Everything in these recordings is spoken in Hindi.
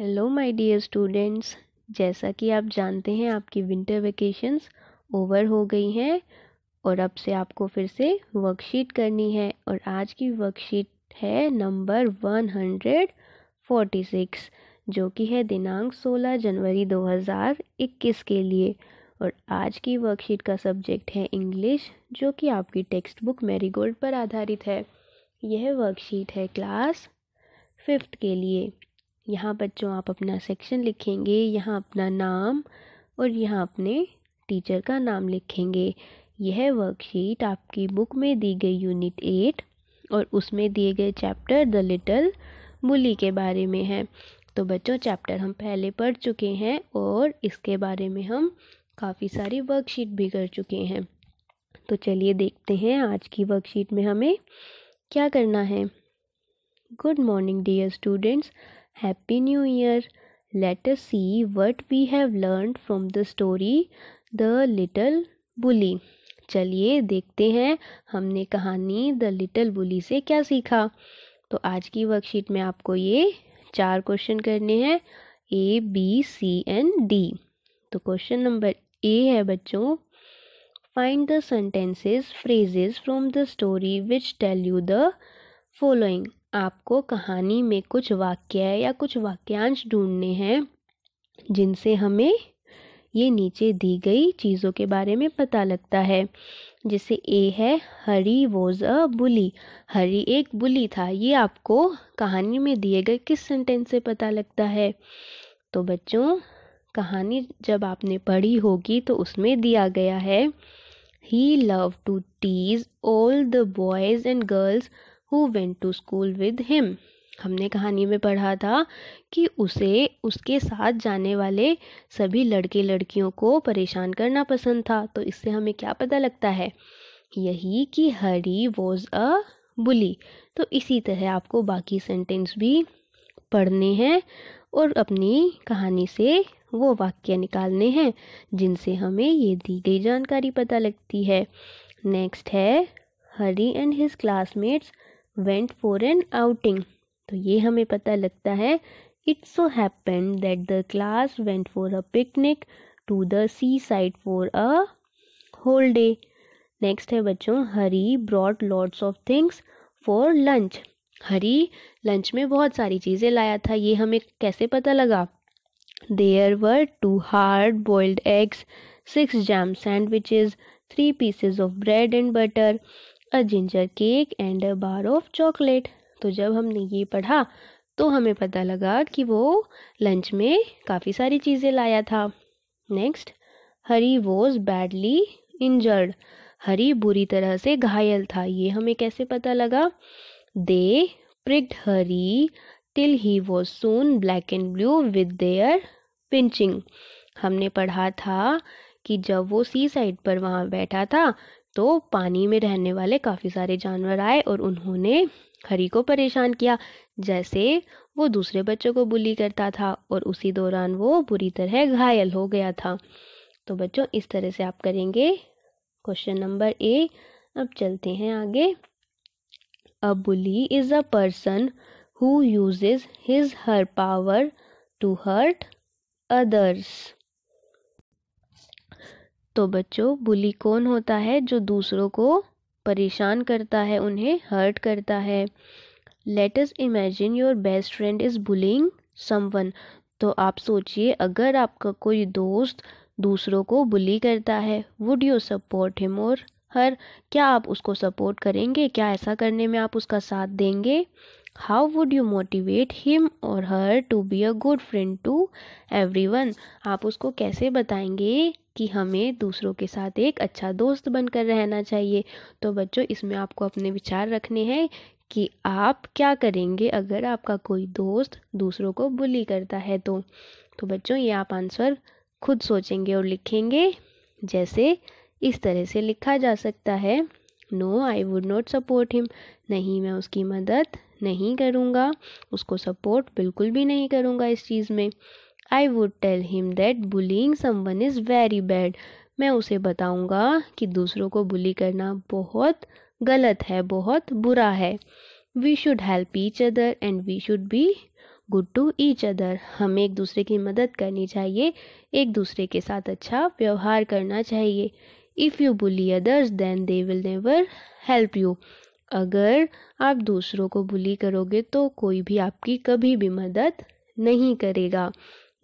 हेलो माय डियर स्टूडेंट्स जैसा कि आप जानते हैं आपकी विंटर वेकेशंस ओवर हो गई हैं और अब से आपको फिर से वर्कशीट करनी है और आज की वर्कशीट है number one hundred forty six जो कि है दिनांक सोलह जनवरी दो हज़ार इक्कीस के लिए और आज की वर्कशीट का सब्जेक्ट है इंग्लिश जो कि आपकी टेक्स्ट बुक मैरीगोल्ड पर आधारित है यह वर्कशीट है क्लास फिफ्थ के लिए यहाँ बच्चों आप अपना सेक्शन लिखेंगे यहाँ अपना नाम और यहाँ अपने टीचर का नाम लिखेंगे यह वर्कशीट आपकी बुक में दी गई यूनिट एट और उसमें दिए गए चैप्टर द लिटल बुली के बारे में है तो बच्चों चैप्टर हम पहले पढ़ चुके हैं और इसके बारे में हम काफ़ी सारी वर्कशीट भी कर चुके हैं तो चलिए देखते हैं आज की वर्कशीट में हमें क्या करना है good morning dear students Happy New Year! Let us see what we have learned from the story The Little Bully. चलिए देखते हैं हमने कहानी द लिटिल बुली से क्या सीखा तो आज की वर्कशीट में आपको ये चार क्वेश्चन करने हैं A B C and D तो क्वेश्चन नंबर ए है बच्चों find the sentences phrases from the story which tell you the following आपको कहानी में कुछ वाक्य या कुछ वाक्यांश ढूंढने हैं जिनसे हमें ये नीचे दी गई चीज़ों के बारे में पता लगता है जैसे ए है हरी वॉज अ बुली हरी एक बुली था ये आपको कहानी में दिए गए किस सेंटेंस से पता लगता है तो बच्चों कहानी जब आपने पढ़ी होगी तो उसमें दिया गया है he love to tease all the boys and girls who went to school with him हमने कहानी में पढ़ा था कि उसे उसके साथ जाने वाले सभी लड़के लड़कियों को परेशान करना पसंद था तो इससे हमें क्या पता लगता है यही कि हरी वॉज अ बुली तो इसी तरह आपको बाकी सेंटेंस भी पढ़ने हैं और अपनी कहानी से वो वाक्य निकालने हैं जिनसे हमें ये दी गई जानकारी पता लगती है नेक्स्ट है Harry and his classmates went for an outing तो ये हमें पता लगता है it so happen that the class went for a picnic to the seaside for a whole day next है बच्चों Harry brought lots of things for lunch Harry lunch में बहुत सारी चीज़ें लाया था ये हमें कैसे पता लगा there were two hard boiled eggs six jam sandwiches three pieces of bread and butter a ginger cake and a bar of chocolate तो जब हमने ये पढ़ा तो हमें पता लगा कि वो लंच में काफ़ी सारी चीज़ें लाया था next Harry was badly injured Harry बुरी तरह से घायल था ये हमें कैसे पता लगा they pricked Harry till he was soon black and blue with their pinching हमने पढ़ा था कि जब वो सी साइड पर वहाँ बैठा था तो पानी में रहने वाले काफ़ी सारे जानवर आए और उन्होंने हरी को परेशान किया जैसे वो दूसरे बच्चों को बुली करता था और उसी दौरान वो बुरी तरह घायल हो गया था तो बच्चों इस तरह से आप करेंगे क्वेश्चन नंबर ए अब चलते हैं आगे a bully is a person who uses his her power to hurt others तो बच्चों बुली कौन होता है जो दूसरों को परेशान करता है उन्हें हर्ट करता है let us imagine your best friend is bullying someone तो आप सोचिए अगर आपका कोई दोस्त दूसरों को बुली करता है वुड यू सपोर्ट हिम और हर क्या आप उसको सपोर्ट करेंगे क्या ऐसा करने में आप उसका साथ देंगे how would you motivate him और her to be a good friend to everyone आप उसको कैसे बताएंगे कि हमें दूसरों के साथ एक अच्छा दोस्त बनकर रहना चाहिए तो बच्चों इसमें आपको अपने विचार रखने हैं कि आप क्या करेंगे अगर आपका कोई दोस्त दूसरों को बुली करता है तो तो बच्चों ये आप आंसर खुद सोचेंगे और लिखेंगे जैसे इस तरह से लिखा जा सकता है no I would not support him नहीं मैं उसकी मदद नहीं करूँगा उसको सपोर्ट बिल्कुल भी नहीं करूँगा इस चीज़ में I would tell him that bullying someone is very bad मैं उसे बताऊंगा कि दूसरों को बुली करना बहुत गलत है बहुत बुरा है we should help each other and we should be good to each other हमें एक दूसरे की मदद करनी चाहिए एक दूसरे के साथ अच्छा व्यवहार करना चाहिए if you bully others then they will never help you अगर आप दूसरों को बुली करोगे तो कोई भी आपकी कभी भी मदद नहीं करेगा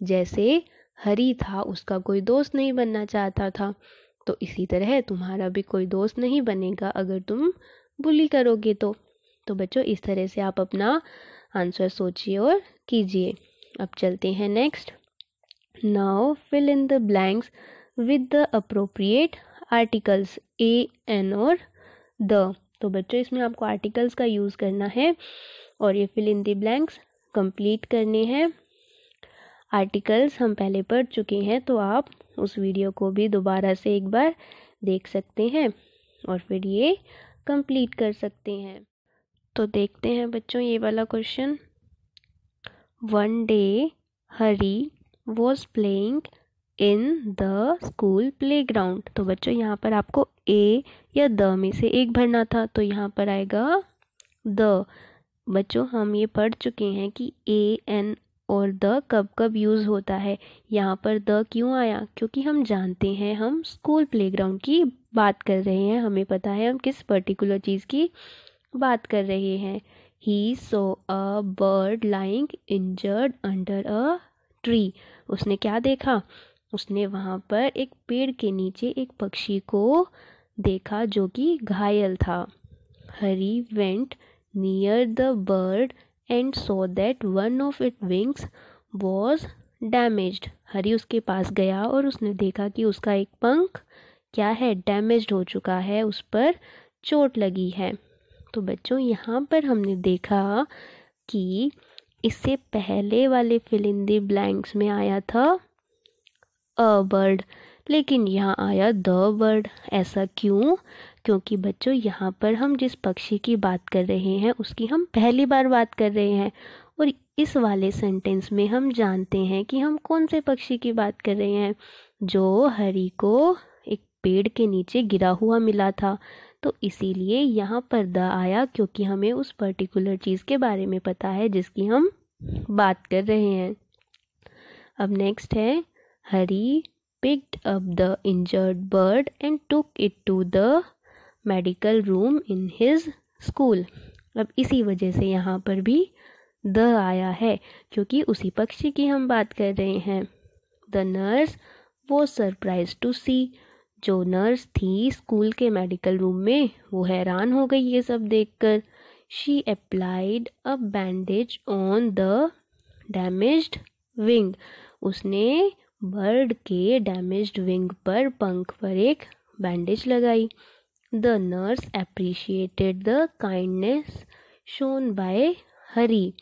जैसे हरी था उसका कोई दोस्त नहीं बनना चाहता था तो इसी तरह तुम्हारा भी कोई दोस्त नहीं बनेगा अगर तुम बुली करोगे तो तो बच्चों इस तरह से आप अपना आंसर सोचिए और कीजिए अब चलते हैं next now fill in the blanks with the appropriate articles a an और द तो बच्चों इसमें आपको आर्टिकल्स का यूज़ करना है और ये fill in the blanks complete करने हैं आर्टिकल्स हम पहले पढ़ चुके हैं तो आप उस वीडियो को भी दोबारा से एक बार देख सकते हैं और फिर ये कंप्लीट कर सकते हैं तो देखते हैं बच्चों ये वाला question one day Harry was playing in the school playground तो बच्चों यहाँ पर आपको ए या द में से एक भरना था तो यहाँ पर आएगा द बच्चों हम ये पढ़ चुके हैं कि ए एन और द कब कब यूज़ होता है यहाँ पर द क्यों आया क्योंकि हम जानते हैं हम स्कूल प्लेग्राउंड की बात कर रहे हैं हमें पता है हम किस पर्टिकुलर चीज़ की बात कर रहे हैं he saw a bird lying injured under a tree उसने क्या देखा उसने वहाँ पर एक पेड़ के नीचे एक पक्षी को देखा जो कि घायल था Harry went near the bird and saw that one of its wings was damaged Harry उसके पास गया और उसने देखा कि उसका एक पंख क्या है डैमेज्ड हो चुका है उस पर चोट लगी है तो बच्चों यहाँ पर हमने देखा कि इससे पहले वाले फिलिंदी ब्लैंक्स में आया था अ बर्ड लेकिन यहाँ आया द वर्ड ऐसा क्यों क्योंकि बच्चों यहाँ पर हम जिस पक्षी की बात कर रहे हैं उसकी हम पहली बार बात कर रहे हैं और इस वाले सेंटेंस में हम जानते हैं कि हम कौन से पक्षी की बात कर रहे हैं जो हरी को एक पेड़ के नीचे गिरा हुआ मिला था तो इसीलिए यहाँ पर द आया क्योंकि हमें उस पर्टिकुलर चीज़ के बारे में पता है जिसकी हम बात कर रहे हैं अब नेक्स्ट है Harry picked up the injured bird and took it to the medical room in his school अब इसी वजह से यहाँ पर भी द आया है क्योंकि उसी पक्षी की हम बात कर रहे हैं द नर्स वो सरप्राइज टू सी जो नर्स थी स्कूल के मेडिकल रूम में वो हैरान हो गई ये सब देखकर she applied a bandage on the damaged wing उसने बर्ड के डैमेज्ड विंग पर पंख पर एक बैंडेज लगाई the nurse appreciated the kindness shown by Harry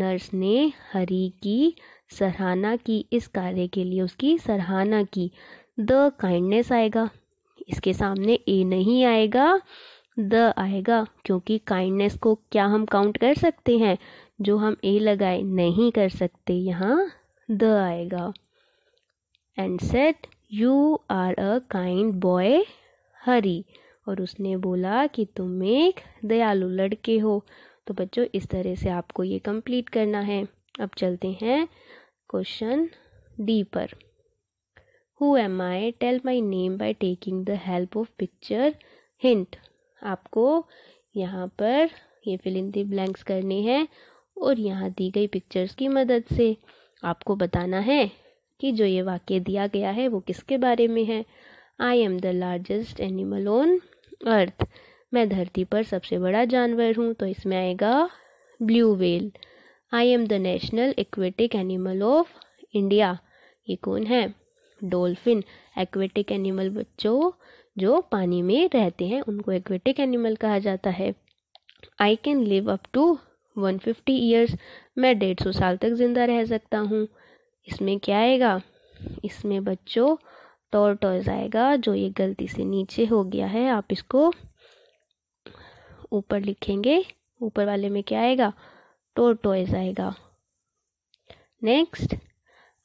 nurse ने हरी की सराहना की इस कार्य के लिए उसकी सराहना की द काइंडनेस आएगा इसके सामने ए नहीं आएगा द आएगा क्योंकि काइंडनेस को क्या हम काउंट कर सकते हैं जो हम ए लगाए नहीं कर सकते यहाँ द आएगा and said you are a kind boy Harry और उसने बोला कि तुम एक दयालु लड़के हो तो बच्चों इस तरह से आपको ये कंप्लीट करना है अब चलते हैं क्वेश्चन डी पर who am I tell my name by taking the help of picture hint आपको यहाँ पर ये फिल इन दी ब्लैंक्स करने हैं और यहाँ दी गई पिक्चर्स की मदद से आपको बताना है कि जो ये वाक्य दिया गया है वो किसके बारे में है I am the largest animal on earth मैं धरती पर सबसे बड़ा जानवर हूँ तो इसमें आएगा blue whale I am the national aquatic animal of India ये कौन है डोल्फिन एक्वेटिक एनिमल बच्चों जो पानी में रहते हैं उनको एक्वेटिक एनिमल कहा जाता है I can live up to 150 years मैं डेढ़ सौ साल तक ज़िंदा रह सकता हूँ इसमें क्या आएगा इसमें बच्चों टॉर्टोइज आएगा जो ये गलती से नीचे हो गया है आप इसको ऊपर लिखेंगे ऊपर वाले में क्या आएगा टोरटोइज आएगा next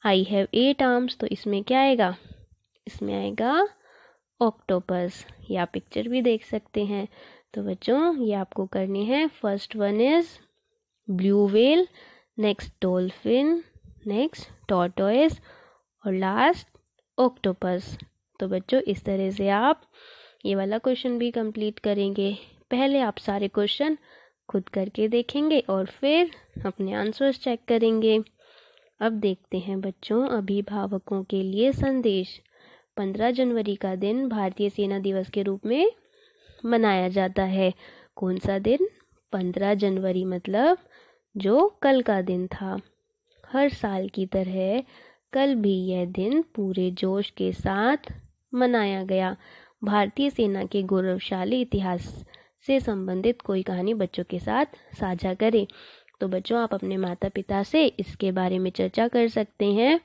I have eight arms तो इसमें क्या आएगा इसमें आएगा ऑक्टोपस ये आप पिक्चर भी देख सकते हैं तो बच्चों ये आपको करनी है first one is blue whale next dolphin next tortoise और लास्ट ऑक्टोपस तो बच्चों इस तरह से आप ये वाला क्वेश्चन भी कंप्लीट करेंगे पहले आप सारे क्वेश्चन खुद करके देखेंगे और फिर अपने आंसर्स चेक करेंगे अब देखते हैं बच्चों अभिभावकों के लिए संदेश 15 जनवरी का दिन भारतीय सेना दिवस के रूप में मनाया जाता है कौन सा दिन 15 जनवरी मतलब जो कल का दिन था हर साल की तरह कल भी यह दिन पूरे जोश के साथ मनाया गया भारतीय सेना के गौरवशाली इतिहास से संबंधित कोई कहानी बच्चों के साथ साझा करें तो बच्चों आप अपने माता पिता से इसके बारे में चर्चा कर सकते हैं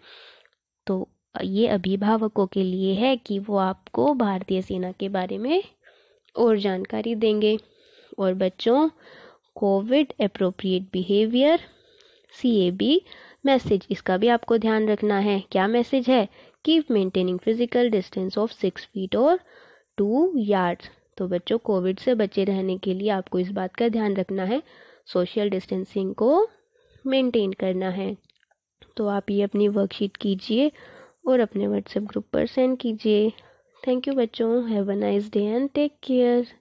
तो ये अभिभावकों के लिए है कि वो आपको भारतीय सेना के बारे में और जानकारी देंगे और बच्चों covid appropriate behaviour C A B message इसका भी आपको ध्यान रखना है क्या मैसेज है keep maintaining physical distance of six feet और टू यार्ड्स तो बच्चों कोविड से बचे रहने के लिए आपको इस बात का ध्यान रखना है सोशल डिस्टेंसिंग को मेंटेन करना है तो आप ये अपनी वर्कशीट कीजिए और अपने व्हाट्सएप ग्रुप पर सेंड कीजिए थैंक यू बच्चों have a nice day and take care